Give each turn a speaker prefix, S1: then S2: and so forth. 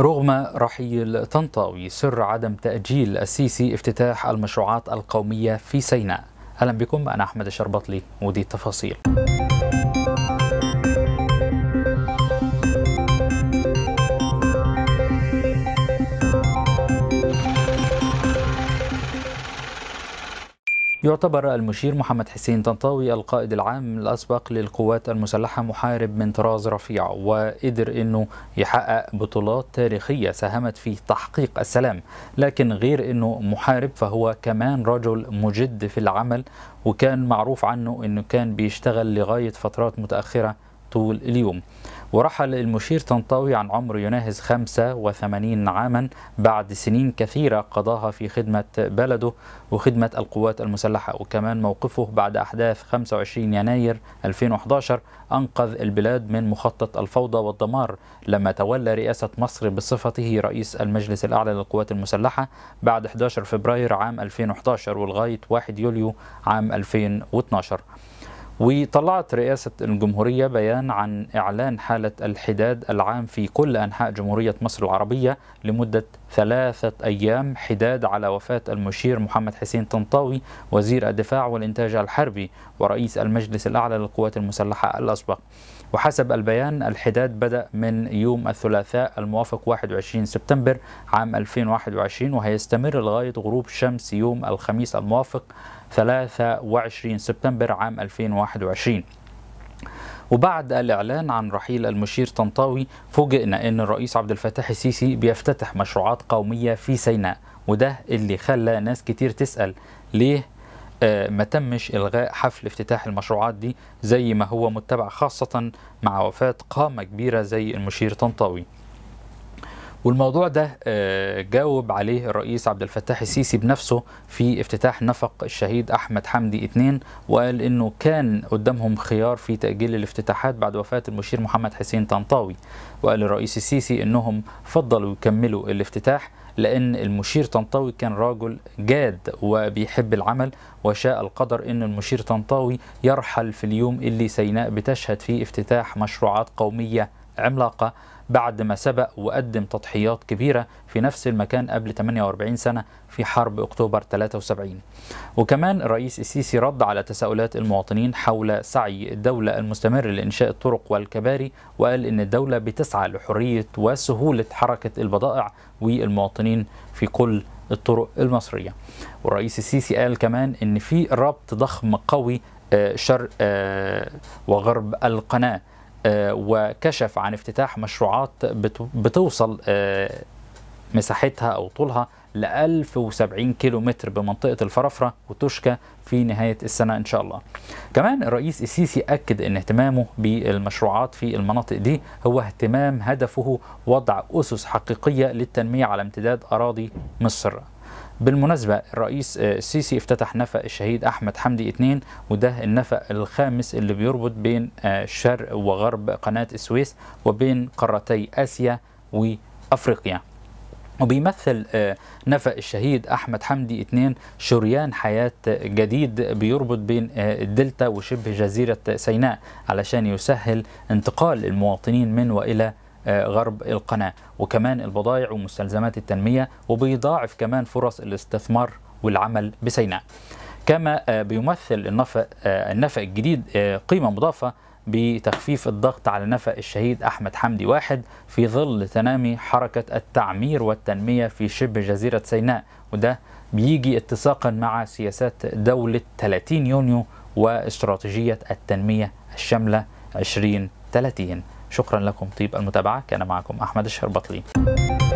S1: رغم رحيل طنطاوي سر عدم تأجيل السيسي افتتاح المشروعات القومية في سيناء أهلا بكم أنا أحمد الشربطلي مدير تفاصيل يعتبر المشير محمد حسين طنطاوي القائد العام الأسبق للقوات المسلحة محارب من طراز رفيع وقدر أنه يحقق بطولات تاريخية ساهمت في تحقيق السلام لكن غير أنه محارب فهو كمان رجل مجد في العمل وكان معروف عنه أنه كان بيشتغل لغاية فترات متأخرة طول اليوم ورحل المشير طنطاوي عن عمر يناهز 85 عاما بعد سنين كثيرة قضاها في خدمة بلده وخدمة القوات المسلحة وكمان موقفه بعد أحداث 25 يناير 2011 أنقذ البلاد من مخطط الفوضى والدمار لما تولى رئاسة مصر بصفته رئيس المجلس الأعلى للقوات المسلحة بعد 11 فبراير عام 2011 ولغاية 1 يوليو عام 2012 وطلعت رئاسة الجمهورية بيان عن إعلان حالة الحداد العام في كل أنحاء جمهورية مصر العربية لمدة ثلاثة أيام حداد على وفاة المشير محمد حسين طنطاوي وزير الدفاع والإنتاج الحربي ورئيس المجلس الأعلى للقوات المسلحة الأسبق وحسب البيان الحداد بدأ من يوم الثلاثاء الموافق 21 سبتمبر عام 2021 وهيستمر لغاية غروب شمس يوم الخميس الموافق 23 سبتمبر عام 2021 2021 وبعد الإعلان عن رحيل المشير طنطاوي فوجئنا أن الرئيس عبد الفتاح السيسي بيفتتح مشروعات قومية في سيناء وده اللي خلى ناس كتير تسأل ليه آه، ما تمش إلغاء حفل افتتاح المشروعات دي زي ما هو متبع خاصة مع وفاة قامة كبيرة زي المشير طنطاوي والموضوع ده آه، جاوب عليه الرئيس عبد الفتاح السيسي بنفسه في افتتاح نفق الشهيد احمد حمدي اثنين وقال انه كان قدامهم خيار في تاجيل الافتتاحات بعد وفاه المشير محمد حسين طنطاوي وقال الرئيس السيسي انهم فضلوا يكملوا الافتتاح لأن المشير طنطاوي كان راجل جاد وبيحب العمل وشاء القدر أن المشير طنطاوي يرحل في اليوم اللي سيناء بتشهد فيه افتتاح مشروعات قومية عملاقة بعد ما سبق وقدم تضحيات كبيرة في نفس المكان قبل 48 سنة في حرب أكتوبر 73 وكمان الرئيس السيسي رد على تساؤلات المواطنين حول سعي الدولة المستمر لإنشاء الطرق والكباري وقال إن الدولة بتسعى لحرية وسهولة حركة البضائع والمواطنين في كل الطرق المصرية والرئيس السيسي قال كمان إن في ربط ضخم قوي آه، شرق آه، وغرب القناه آه، وكشف عن افتتاح مشروعات بتوصل آه، مساحتها أو طولها ل 1070 متر بمنطقة الفرافرة وتشكى في نهاية السنة إن شاء الله كمان الرئيس السيسي أكد أن اهتمامه بالمشروعات في المناطق دي هو اهتمام هدفه وضع أسس حقيقية للتنمية على امتداد أراضي مصر بالمناسبة الرئيس آه، السيسي افتتح نفق الشهيد أحمد حمدي اثنين وده النفق الخامس اللي بيربط بين آه، شرق وغرب قناة السويس وبين قارتي آسيا وأفريقيا وبيمثل آه، نفق الشهيد أحمد حمدي اثنين شريان حياة جديد بيربط بين الدلتا وشبه جزيرة سيناء علشان يسهل انتقال المواطنين من وإلى آه، غرب القناة وكمان البضائع ومستلزمات التنمية وبيضاعف كمان فرص الاستثمار والعمل بسيناء كما آه، بيمثل النفق, آه، النفق الجديد قيمة مضافة بتخفيف الضغط على نفق الشهيد أحمد حمدي واحد في ظل تنامي حركة التعمير والتنمية في شبه جزيرة سيناء وده بيجي اتساقا مع سياسات دولة 30 يونيو واستراتيجية التنمية الشاملة 2030 شكرا لكم طيب المتابعة كان معكم أحمد الشربطلي